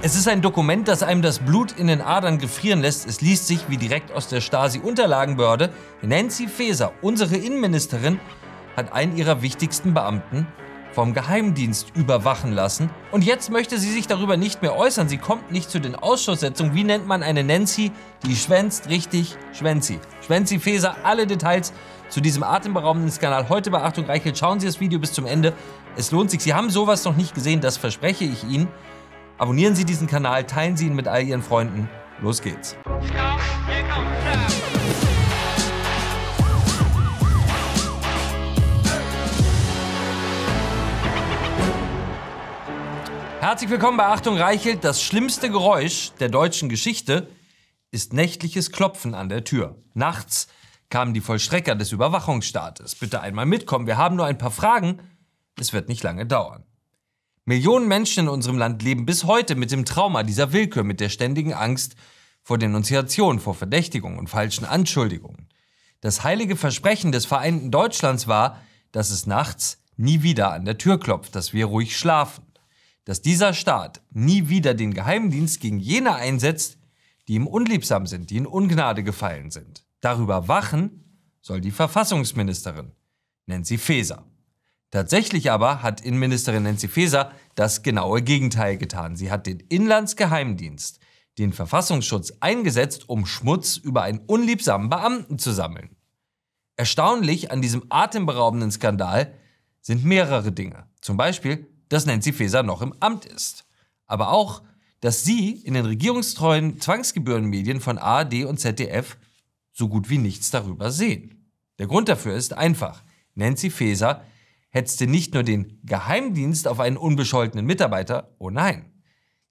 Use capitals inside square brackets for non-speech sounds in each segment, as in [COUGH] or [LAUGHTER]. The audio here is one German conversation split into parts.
Es ist ein Dokument, das einem das Blut in den Adern gefrieren lässt. Es liest sich wie direkt aus der Stasi-Unterlagenbehörde. Nancy Faeser, unsere Innenministerin, hat einen ihrer wichtigsten Beamten vom Geheimdienst überwachen lassen. Und jetzt möchte sie sich darüber nicht mehr äußern. Sie kommt nicht zu den Ausschusssitzungen. Wie nennt man eine Nancy, die schwänzt richtig Schwänzi? Schwänzi Faeser, alle Details zu diesem atemberaubenden Skandal. Heute bei Achtung Reichelt, schauen Sie das Video bis zum Ende. Es lohnt sich. Sie haben sowas noch nicht gesehen, das verspreche ich Ihnen. Abonnieren Sie diesen Kanal, teilen Sie ihn mit all Ihren Freunden. Los geht's. Herzlich willkommen bei Achtung Reichelt. Das schlimmste Geräusch der deutschen Geschichte ist nächtliches Klopfen an der Tür. Nachts kamen die Vollstrecker des Überwachungsstaates. Bitte einmal mitkommen, wir haben nur ein paar Fragen. Es wird nicht lange dauern. Millionen Menschen in unserem Land leben bis heute mit dem Trauma dieser Willkür, mit der ständigen Angst vor Denunziation, vor Verdächtigungen und falschen Anschuldigungen. Das heilige Versprechen des vereinten Deutschlands war, dass es nachts nie wieder an der Tür klopft, dass wir ruhig schlafen, dass dieser Staat nie wieder den Geheimdienst gegen jene einsetzt, die ihm unliebsam sind, die in Ungnade gefallen sind. Darüber wachen soll die Verfassungsministerin Nancy Faeser. Tatsächlich aber hat Innenministerin Nancy Faeser das genaue Gegenteil getan. Sie hat den Inlandsgeheimdienst, den Verfassungsschutz, eingesetzt, um Schmutz über einen unliebsamen Beamten zu sammeln. Erstaunlich an diesem atemberaubenden Skandal sind mehrere Dinge. Zum Beispiel, dass Nancy Faeser noch im Amt ist. Aber auch, dass sie in den regierungstreuen Zwangsgebührenmedien von ARD und ZDF so gut wie nichts darüber sehen. Der Grund dafür ist einfach. Nancy Faeser hetzte nicht nur den Geheimdienst auf einen unbescholtenen Mitarbeiter, oh nein.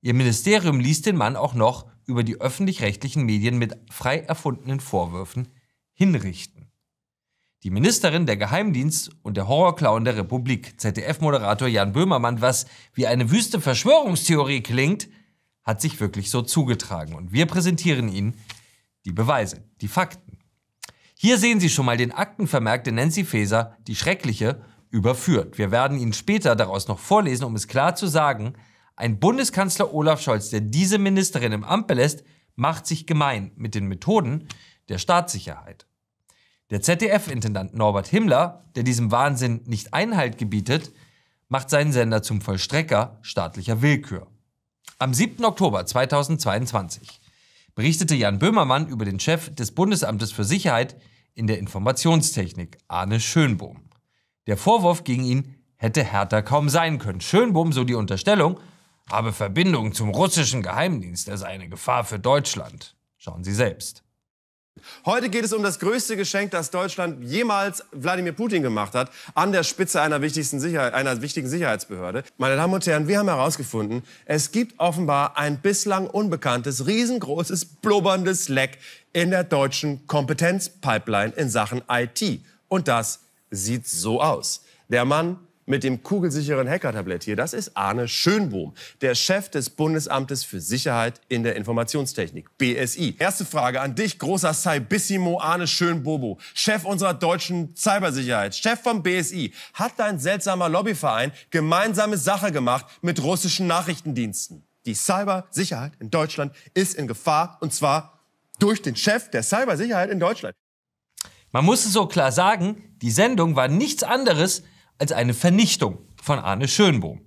Ihr Ministerium ließ den Mann auch noch über die öffentlich-rechtlichen Medien mit frei erfundenen Vorwürfen hinrichten. Die Ministerin, der Geheimdienst und der Horrorclown der Republik, ZDF-Moderator Jan Böhmermann, was wie eine wüste Verschwörungstheorie klingt, hat sich wirklich so zugetragen. Und wir präsentieren Ihnen die Beweise, die Fakten. Hier sehen Sie schon mal den Aktenvermerk der Nancy Faeser, die schreckliche überführt. Wir werden ihn später daraus noch vorlesen, um es klar zu sagen, ein Bundeskanzler Olaf Scholz, der diese Ministerin im Amt belässt, macht sich gemein mit den Methoden der Staatssicherheit. Der ZDF-Intendant Norbert Himmler, der diesem Wahnsinn nicht Einhalt gebietet, macht seinen Sender zum Vollstrecker staatlicher Willkür. Am 7. Oktober 2022 berichtete Jan Böhmermann über den Chef des Bundesamtes für Sicherheit in der Informationstechnik, Arne Schönbohm. Der Vorwurf gegen ihn hätte härter kaum sein können. Schönbohm, so die Unterstellung, habe Verbindungen zum russischen Geheimdienst. Er sei eine Gefahr für Deutschland. Schauen Sie selbst. Heute geht es um das größte Geschenk, das Deutschland jemals Wladimir Putin gemacht hat, an der Spitze einer, wichtigsten Sicherheit, einer wichtigen Sicherheitsbehörde. Meine Damen und Herren, wir haben herausgefunden, es gibt offenbar ein bislang unbekanntes, riesengroßes, blubberndes Leck in der deutschen Kompetenzpipeline in Sachen IT. Und das sieht so aus. Der Mann mit dem kugelsicheren Hackertablett hier, das ist Arne Schönbohm, der Chef des Bundesamtes für Sicherheit in der Informationstechnik, BSI. Erste Frage an dich, großer Cybissimo Arne Schönbobo, Chef unserer deutschen Cybersicherheit, Chef vom BSI. Hat dein seltsamer Lobbyverein gemeinsame Sache gemacht mit russischen Nachrichtendiensten? Die Cybersicherheit in Deutschland ist in Gefahr und zwar durch den Chef der Cybersicherheit in Deutschland. Man muss es so klar sagen, die Sendung war nichts anderes als eine Vernichtung von Arne Schönbohm.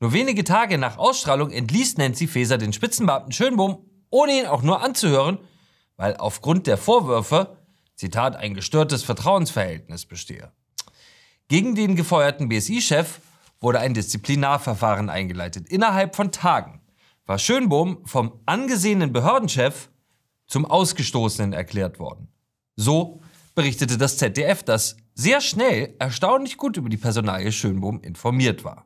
Nur wenige Tage nach Ausstrahlung entließ Nancy Faeser den Spitzenbeamten Schönbohm, ohne ihn auch nur anzuhören, weil aufgrund der Vorwürfe, Zitat, ein gestörtes Vertrauensverhältnis bestehe. Gegen den gefeuerten BSI-Chef wurde ein Disziplinarverfahren eingeleitet. Innerhalb von Tagen war Schönbohm vom angesehenen Behördenchef zum Ausgestoßenen erklärt worden. So berichtete das ZDF, das sehr schnell erstaunlich gut über die Personalie Schönbohm informiert war.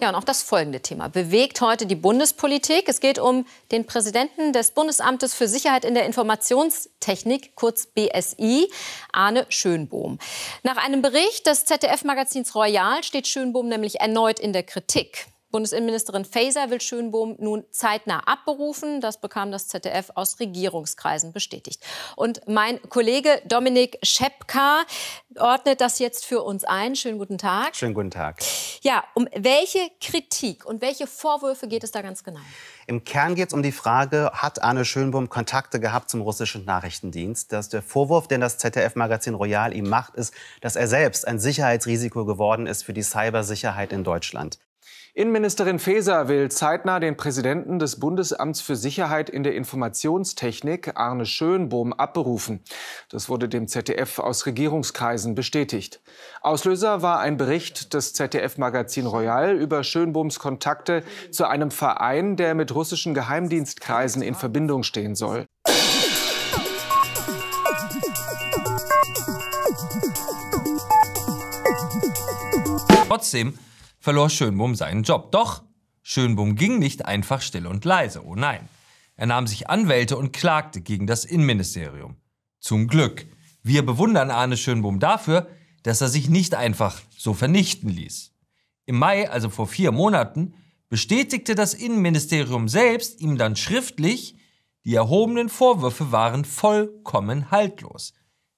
Ja, und auch das folgende Thema bewegt heute die Bundespolitik. Es geht um den Präsidenten des Bundesamtes für Sicherheit in der Informationstechnik, kurz BSI, Arne Schönbohm. Nach einem Bericht des ZDF-Magazins Royal steht Schönbohm nämlich erneut in der Kritik. Bundesinnenministerin Faeser will Schönbohm nun zeitnah abberufen. Das bekam das ZDF aus Regierungskreisen bestätigt. Und mein Kollege Dominik Schepka ordnet das jetzt für uns ein. Schönen guten Tag. Schönen guten Tag. Ja, um welche Kritik und welche Vorwürfe geht es da ganz genau? Im Kern geht es um die Frage, hat Arne Schönbohm Kontakte gehabt zum russischen Nachrichtendienst? Dass der Vorwurf, den das ZDF-Magazin Royal ihm macht, ist, dass er selbst ein Sicherheitsrisiko geworden ist für die Cybersicherheit in Deutschland. Innenministerin Faeser will zeitnah den Präsidenten des Bundesamts für Sicherheit in der Informationstechnik, Arne Schönbohm, abberufen. Das wurde dem ZDF aus Regierungskreisen bestätigt. Auslöser war ein Bericht des ZDF-Magazin Royal über Schönbohms Kontakte zu einem Verein, der mit russischen Geheimdienstkreisen in Verbindung stehen soll. Trotzdem verlor Schönbohm seinen Job. Doch Schönbohm ging nicht einfach still und leise, oh nein. Er nahm sich Anwälte und klagte gegen das Innenministerium. Zum Glück. Wir bewundern Arne Schönbohm dafür, dass er sich nicht einfach so vernichten ließ. Im Mai, also vor vier Monaten, bestätigte das Innenministerium selbst ihm dann schriftlich, die erhobenen Vorwürfe waren vollkommen haltlos.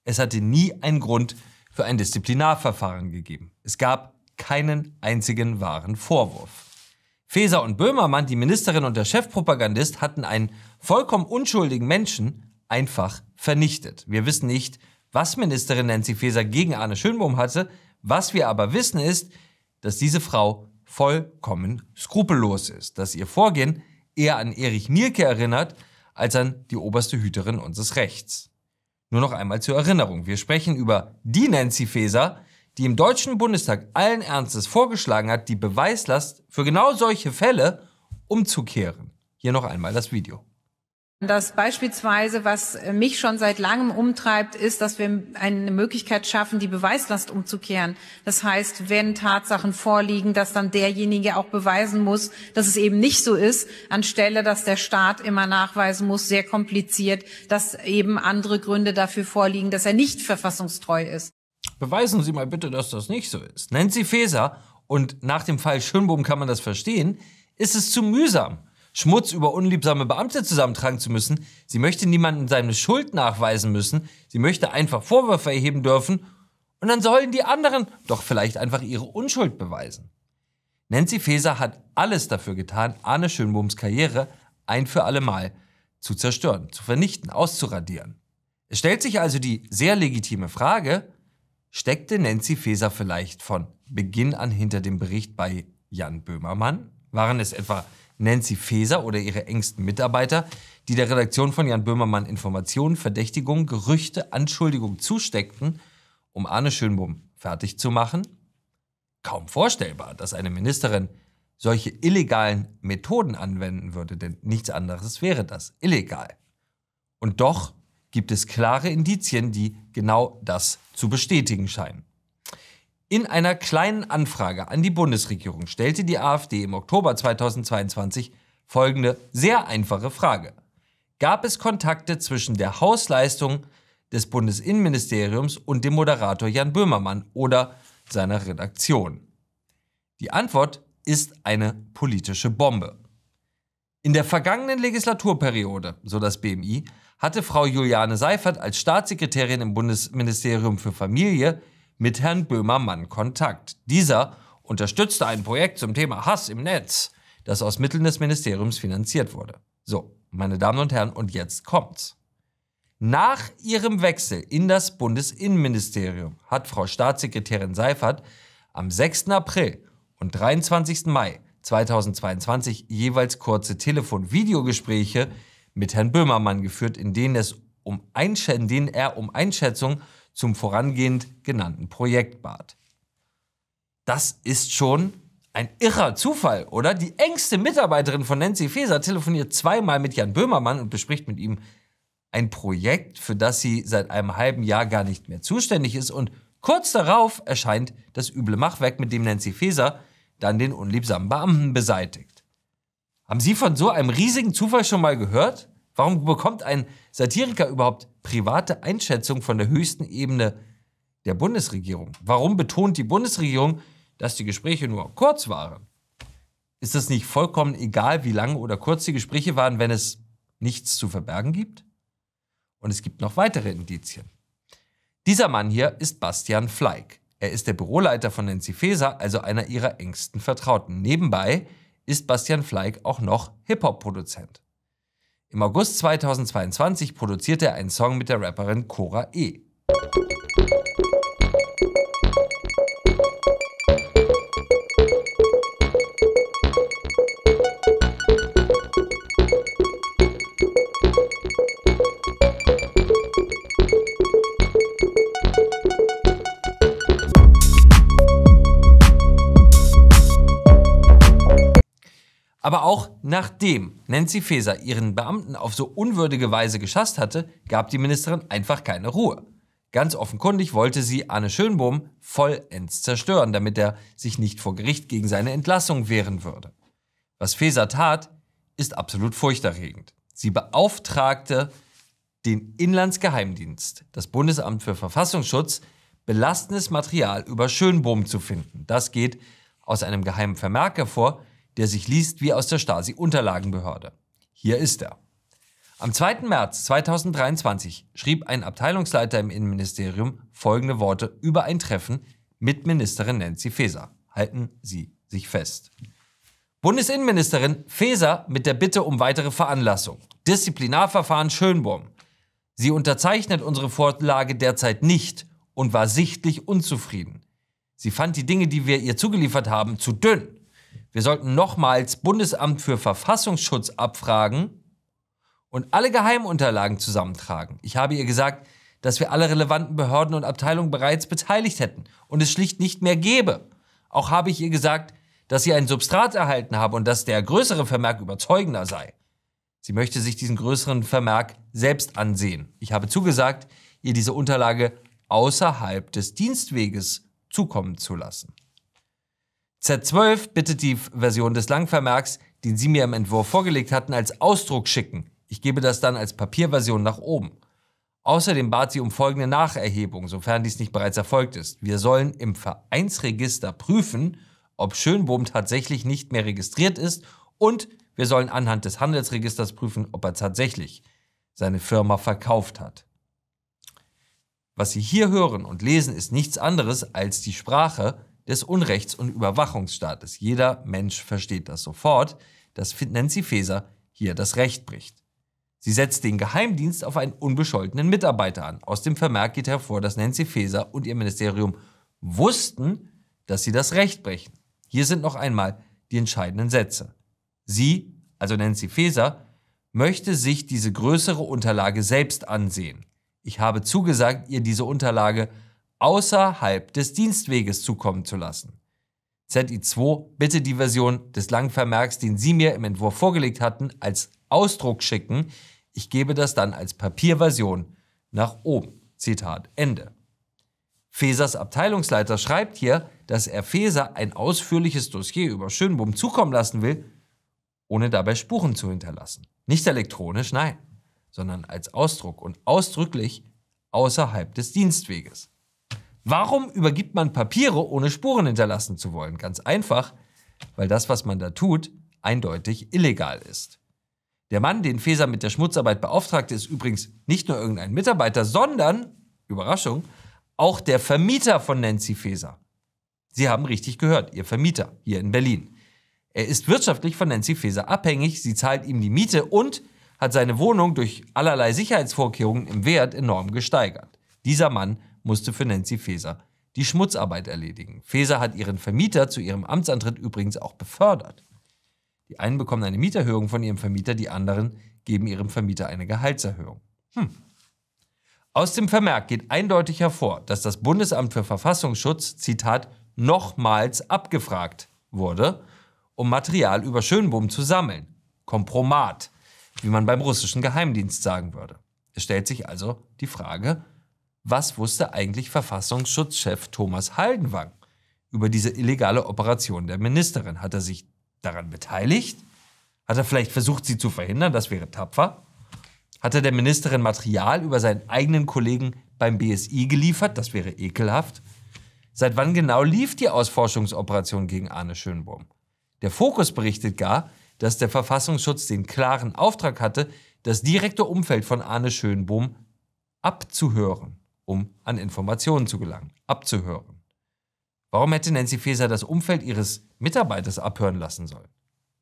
Es hatte nie einen Grund für ein Disziplinarverfahren gegeben. Es gab keinen einzigen wahren Vorwurf. Feser und Böhmermann, die Ministerin und der Chefpropagandist, hatten einen vollkommen unschuldigen Menschen einfach vernichtet. Wir wissen nicht, was Ministerin Nancy Feser gegen Arne Schönbohm hatte. Was wir aber wissen ist, dass diese Frau vollkommen skrupellos ist, dass ihr Vorgehen eher an Erich Mielke erinnert als an die oberste Hüterin unseres Rechts. Nur noch einmal zur Erinnerung, wir sprechen über die Nancy Faeser, die im Deutschen Bundestag allen Ernstes vorgeschlagen hat, die Beweislast für genau solche Fälle umzukehren. Hier noch einmal das Video. Das beispielsweise, was mich schon seit langem umtreibt, ist, dass wir eine Möglichkeit schaffen, die Beweislast umzukehren. Das heißt, wenn Tatsachen vorliegen, dass dann derjenige auch beweisen muss, dass es eben nicht so ist, anstelle, dass der Staat immer nachweisen muss, sehr kompliziert, dass eben andere Gründe dafür vorliegen, dass er nicht verfassungstreu ist. Beweisen Sie mal bitte, dass das nicht so ist. Nancy Faeser, und nach dem Fall Schönbohm kann man das verstehen, ist es zu mühsam, Schmutz über unliebsame Beamte zusammentragen zu müssen. Sie möchte niemandem seine Schuld nachweisen müssen. Sie möchte einfach Vorwürfe erheben dürfen. Und dann sollen die anderen doch vielleicht einfach ihre Unschuld beweisen. Nancy Faeser hat alles dafür getan, Arne Schönbohms Karriere ein für alle Mal zu zerstören, zu vernichten, auszuradieren. Es stellt sich also die sehr legitime Frage, Steckte Nancy Faeser vielleicht von Beginn an hinter dem Bericht bei Jan Böhmermann? Waren es etwa Nancy Faeser oder ihre engsten Mitarbeiter, die der Redaktion von Jan Böhmermann Informationen, Verdächtigungen, Gerüchte, Anschuldigungen zusteckten, um Arne Schönbum fertig zu machen? Kaum vorstellbar, dass eine Ministerin solche illegalen Methoden anwenden würde, denn nichts anderes wäre das, illegal. Und doch gibt es klare Indizien, die genau das zu bestätigen scheinen. In einer kleinen Anfrage an die Bundesregierung stellte die AfD im Oktober 2022 folgende sehr einfache Frage. Gab es Kontakte zwischen der Hausleistung des Bundesinnenministeriums und dem Moderator Jan Böhmermann oder seiner Redaktion? Die Antwort ist eine politische Bombe. In der vergangenen Legislaturperiode, so das BMI, hatte Frau Juliane Seifert als Staatssekretärin im Bundesministerium für Familie mit Herrn Böhmermann Kontakt. Dieser unterstützte ein Projekt zum Thema Hass im Netz, das aus Mitteln des Ministeriums finanziert wurde. So, meine Damen und Herren, und jetzt kommt's. Nach ihrem Wechsel in das Bundesinnenministerium hat Frau Staatssekretärin Seifert am 6. April und 23. Mai 2022 jeweils kurze Telefon-Videogespräche mit Herrn Böhmermann geführt, in denen, es um in denen er um Einschätzung zum vorangehend genannten Projekt bat. Das ist schon ein irrer Zufall, oder? Die engste Mitarbeiterin von Nancy Faeser telefoniert zweimal mit Jan Böhmermann und bespricht mit ihm ein Projekt, für das sie seit einem halben Jahr gar nicht mehr zuständig ist. Und kurz darauf erscheint das üble Machwerk, mit dem Nancy Faeser dann den unliebsamen Beamten beseitigt. Haben Sie von so einem riesigen Zufall schon mal gehört? Warum bekommt ein Satiriker überhaupt private Einschätzung von der höchsten Ebene der Bundesregierung? Warum betont die Bundesregierung, dass die Gespräche nur kurz waren? Ist es nicht vollkommen egal, wie lang oder kurz die Gespräche waren, wenn es nichts zu verbergen gibt? Und es gibt noch weitere Indizien. Dieser Mann hier ist Bastian Fleig. Er ist der Büroleiter von Nancy Faeser, also einer ihrer engsten Vertrauten. Nebenbei ist Bastian Fleig auch noch Hip-Hop-Produzent. Im August 2022 produzierte er einen Song mit der Rapperin Cora E. Aber auch nachdem Nancy Faeser ihren Beamten auf so unwürdige Weise geschasst hatte, gab die Ministerin einfach keine Ruhe. Ganz offenkundig wollte sie Anne Schönbohm vollends zerstören, damit er sich nicht vor Gericht gegen seine Entlassung wehren würde. Was Faeser tat, ist absolut furchterregend. Sie beauftragte den Inlandsgeheimdienst, das Bundesamt für Verfassungsschutz, belastendes Material über Schönbohm zu finden. Das geht aus einem geheimen Vermerk hervor, der sich liest wie aus der Stasi-Unterlagenbehörde. Hier ist er. Am 2. März 2023 schrieb ein Abteilungsleiter im Innenministerium folgende Worte über ein Treffen mit Ministerin Nancy Faeser. Halten Sie sich fest. Bundesinnenministerin Faeser mit der Bitte um weitere Veranlassung. Disziplinarverfahren Schönborn. Sie unterzeichnet unsere Vorlage derzeit nicht und war sichtlich unzufrieden. Sie fand die Dinge, die wir ihr zugeliefert haben, zu dünn. Wir sollten nochmals Bundesamt für Verfassungsschutz abfragen und alle Geheimunterlagen zusammentragen. Ich habe ihr gesagt, dass wir alle relevanten Behörden und Abteilungen bereits beteiligt hätten und es schlicht nicht mehr gäbe. Auch habe ich ihr gesagt, dass sie ein Substrat erhalten habe und dass der größere Vermerk überzeugender sei. Sie möchte sich diesen größeren Vermerk selbst ansehen. Ich habe zugesagt, ihr diese Unterlage außerhalb des Dienstweges zukommen zu lassen. Z12 bitte die Version des Langvermerks, den Sie mir im Entwurf vorgelegt hatten, als Ausdruck schicken. Ich gebe das dann als Papierversion nach oben. Außerdem bat sie um folgende Nacherhebung, sofern dies nicht bereits erfolgt ist. Wir sollen im Vereinsregister prüfen, ob Schönbohm tatsächlich nicht mehr registriert ist und wir sollen anhand des Handelsregisters prüfen, ob er tatsächlich seine Firma verkauft hat. Was Sie hier hören und lesen, ist nichts anderes als die Sprache, des Unrechts und Überwachungsstaates. Jeder Mensch versteht das sofort, dass Nancy Faeser hier das Recht bricht. Sie setzt den Geheimdienst auf einen unbescholtenen Mitarbeiter an. Aus dem Vermerk geht hervor, dass Nancy Faeser und ihr Ministerium wussten, dass sie das Recht brechen. Hier sind noch einmal die entscheidenden Sätze. Sie, also Nancy Faeser, möchte sich diese größere Unterlage selbst ansehen. Ich habe zugesagt, ihr diese Unterlage außerhalb des Dienstweges zukommen zu lassen. ZI2 bitte die Version des Langvermerks, den Sie mir im Entwurf vorgelegt hatten, als Ausdruck schicken. Ich gebe das dann als Papierversion nach oben. Zitat Ende. Fesers Abteilungsleiter schreibt hier, dass er Feser ein ausführliches Dossier über Schönbum zukommen lassen will, ohne dabei Spuren zu hinterlassen. Nicht elektronisch, nein, sondern als Ausdruck und ausdrücklich außerhalb des Dienstweges. Warum übergibt man Papiere, ohne Spuren hinterlassen zu wollen? Ganz einfach, weil das, was man da tut, eindeutig illegal ist. Der Mann, den Feser mit der Schmutzarbeit beauftragte, ist übrigens nicht nur irgendein Mitarbeiter, sondern, Überraschung, auch der Vermieter von Nancy Feser. Sie haben richtig gehört, ihr Vermieter hier in Berlin. Er ist wirtschaftlich von Nancy Feser abhängig, sie zahlt ihm die Miete und hat seine Wohnung durch allerlei Sicherheitsvorkehrungen im Wert enorm gesteigert. Dieser Mann musste für Nancy Faeser die Schmutzarbeit erledigen. Faeser hat ihren Vermieter zu ihrem Amtsantritt übrigens auch befördert. Die einen bekommen eine Mieterhöhung von ihrem Vermieter, die anderen geben ihrem Vermieter eine Gehaltserhöhung. Hm. Aus dem Vermerk geht eindeutig hervor, dass das Bundesamt für Verfassungsschutz, Zitat, nochmals abgefragt wurde, um Material über Schönbohm zu sammeln. Kompromat, wie man beim russischen Geheimdienst sagen würde. Es stellt sich also die Frage, was wusste eigentlich Verfassungsschutzchef Thomas Haldenwang über diese illegale Operation der Ministerin? Hat er sich daran beteiligt? Hat er vielleicht versucht, sie zu verhindern? Das wäre tapfer. Hat er der Ministerin Material über seinen eigenen Kollegen beim BSI geliefert? Das wäre ekelhaft. Seit wann genau lief die Ausforschungsoperation gegen Arne Schönbohm? Der Fokus berichtet gar, dass der Verfassungsschutz den klaren Auftrag hatte, das direkte Umfeld von Arne Schönbohm abzuhören um an Informationen zu gelangen, abzuhören. Warum hätte Nancy Faeser das Umfeld ihres Mitarbeiters abhören lassen sollen?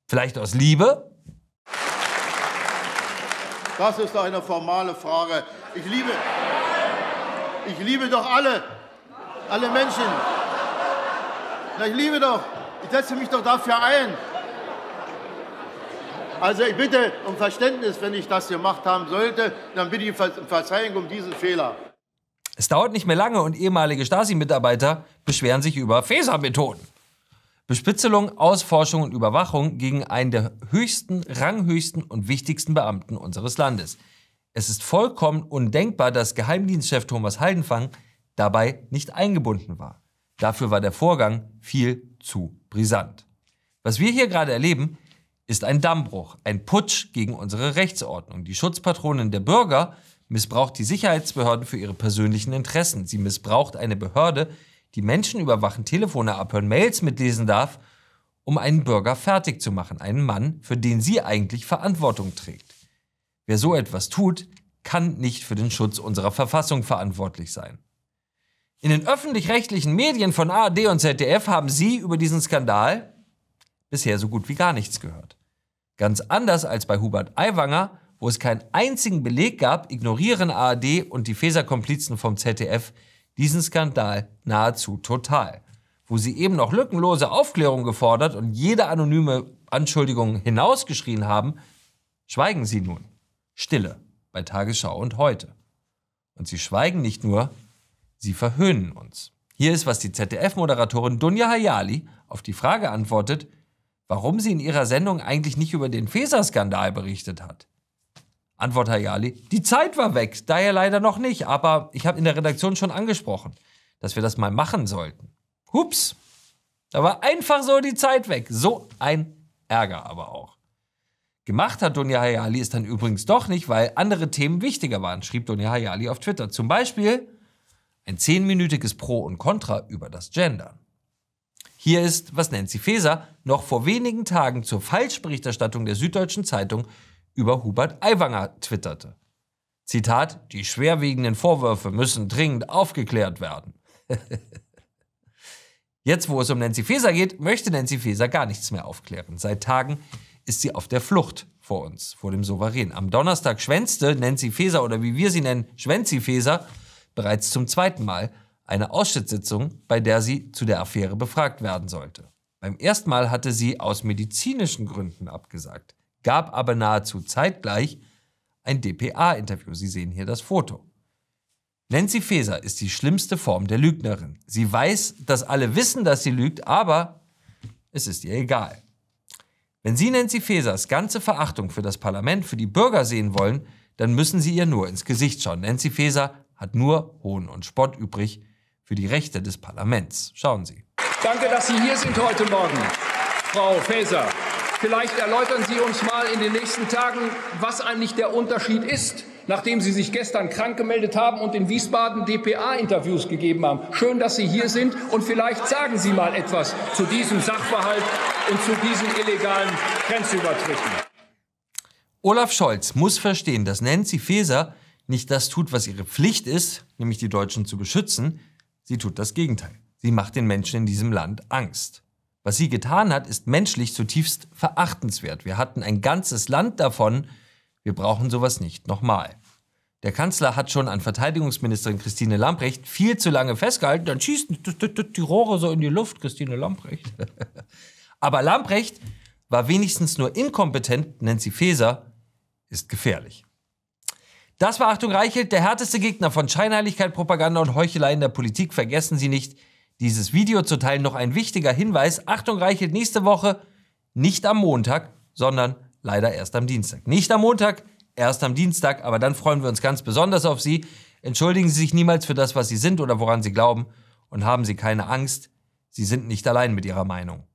Vielleicht aus Liebe? Das ist eine formale Frage. Ich liebe, ich liebe doch alle, alle Menschen. Na, ich liebe doch, ich setze mich doch dafür ein. Also ich bitte um Verständnis, wenn ich das gemacht haben sollte, dann bitte ich um Verzeihung um diesen Fehler. Es dauert nicht mehr lange und ehemalige Stasi-Mitarbeiter beschweren sich über Feser-Methoden. Bespitzelung, Ausforschung und Überwachung gegen einen der höchsten, ranghöchsten und wichtigsten Beamten unseres Landes. Es ist vollkommen undenkbar, dass Geheimdienstchef Thomas Haldenfang dabei nicht eingebunden war. Dafür war der Vorgang viel zu brisant. Was wir hier gerade erleben, ist ein Dammbruch, ein Putsch gegen unsere Rechtsordnung. Die Schutzpatronin der Bürger missbraucht die Sicherheitsbehörden für ihre persönlichen Interessen. Sie missbraucht eine Behörde, die Menschen überwachen, Telefone abhören, Mails mitlesen darf, um einen Bürger fertig zu machen, einen Mann, für den sie eigentlich Verantwortung trägt. Wer so etwas tut, kann nicht für den Schutz unserer Verfassung verantwortlich sein. In den öffentlich-rechtlichen Medien von ARD und ZDF haben Sie über diesen Skandal bisher so gut wie gar nichts gehört. Ganz anders als bei Hubert Aiwanger wo es keinen einzigen Beleg gab, ignorieren ARD und die Feser-Komplizen vom ZDF diesen Skandal nahezu total. Wo sie eben noch lückenlose Aufklärung gefordert und jede anonyme Anschuldigung hinausgeschrien haben, schweigen sie nun. Stille bei Tagesschau und heute. Und sie schweigen nicht nur, sie verhöhnen uns. Hier ist, was die ZDF-Moderatorin Dunja Hayali auf die Frage antwortet, warum sie in ihrer Sendung eigentlich nicht über den Feser-Skandal berichtet hat. Antwort, Hayali, die Zeit war weg, daher leider noch nicht, aber ich habe in der Redaktion schon angesprochen, dass wir das mal machen sollten. Hups, da war einfach so die Zeit weg. So ein Ärger aber auch. Gemacht hat Dunja Hayali es dann übrigens doch nicht, weil andere Themen wichtiger waren, schrieb Dunja Hayali auf Twitter. Zum Beispiel ein zehnminütiges Pro und Contra über das Gender. Hier ist, was Nancy Faeser noch vor wenigen Tagen zur Falschberichterstattung der Süddeutschen Zeitung über Hubert Aiwanger twitterte. Zitat, die schwerwiegenden Vorwürfe müssen dringend aufgeklärt werden. [LAUGHS] Jetzt, wo es um Nancy Faeser geht, möchte Nancy Faeser gar nichts mehr aufklären. Seit Tagen ist sie auf der Flucht vor uns, vor dem Souverän. Am Donnerstag schwänzte Nancy Faeser oder wie wir sie nennen, Schwänzi Faeser, bereits zum zweiten Mal eine Ausschusssitzung, bei der sie zu der Affäre befragt werden sollte. Beim ersten Mal hatte sie aus medizinischen Gründen abgesagt gab aber nahezu zeitgleich ein dpa-Interview. Sie sehen hier das Foto. Nancy Faeser ist die schlimmste Form der Lügnerin. Sie weiß, dass alle wissen, dass sie lügt, aber es ist ihr egal. Wenn Sie Nancy Faesers ganze Verachtung für das Parlament, für die Bürger sehen wollen, dann müssen Sie ihr nur ins Gesicht schauen. Nancy Faeser hat nur Hohn und Spott übrig für die Rechte des Parlaments. Schauen Sie. Danke, dass Sie hier sind heute Morgen, Frau Faeser. Vielleicht erläutern Sie uns mal in den nächsten Tagen, was eigentlich der Unterschied ist, nachdem Sie sich gestern krank gemeldet haben und in Wiesbaden DPA-Interviews gegeben haben. Schön, dass Sie hier sind und vielleicht sagen Sie mal etwas zu diesem Sachverhalt und zu diesen illegalen Grenzübertritten. Olaf Scholz muss verstehen, dass Nancy Faeser nicht das tut, was ihre Pflicht ist, nämlich die Deutschen zu beschützen. Sie tut das Gegenteil. Sie macht den Menschen in diesem Land Angst. Was sie getan hat, ist menschlich zutiefst verachtenswert. Wir hatten ein ganzes Land davon. Wir brauchen sowas nicht nochmal. Der Kanzler hat schon an Verteidigungsministerin Christine Lamprecht viel zu lange festgehalten. Dann schießen die Rohre so in die Luft, Christine Lamprecht. [LAUGHS] Aber Lamprecht war wenigstens nur inkompetent. Nancy Faeser ist gefährlich. Das war Achtung Reichelt, der härteste Gegner von Scheinheiligkeit, Propaganda und Heuchelei in der Politik. Vergessen Sie nicht, dieses Video zu teilen noch ein wichtiger Hinweis. Achtung reichelt nächste Woche nicht am Montag, sondern leider erst am Dienstag. Nicht am Montag, erst am Dienstag, aber dann freuen wir uns ganz besonders auf Sie. Entschuldigen Sie sich niemals für das, was Sie sind oder woran Sie glauben und haben Sie keine Angst, Sie sind nicht allein mit Ihrer Meinung.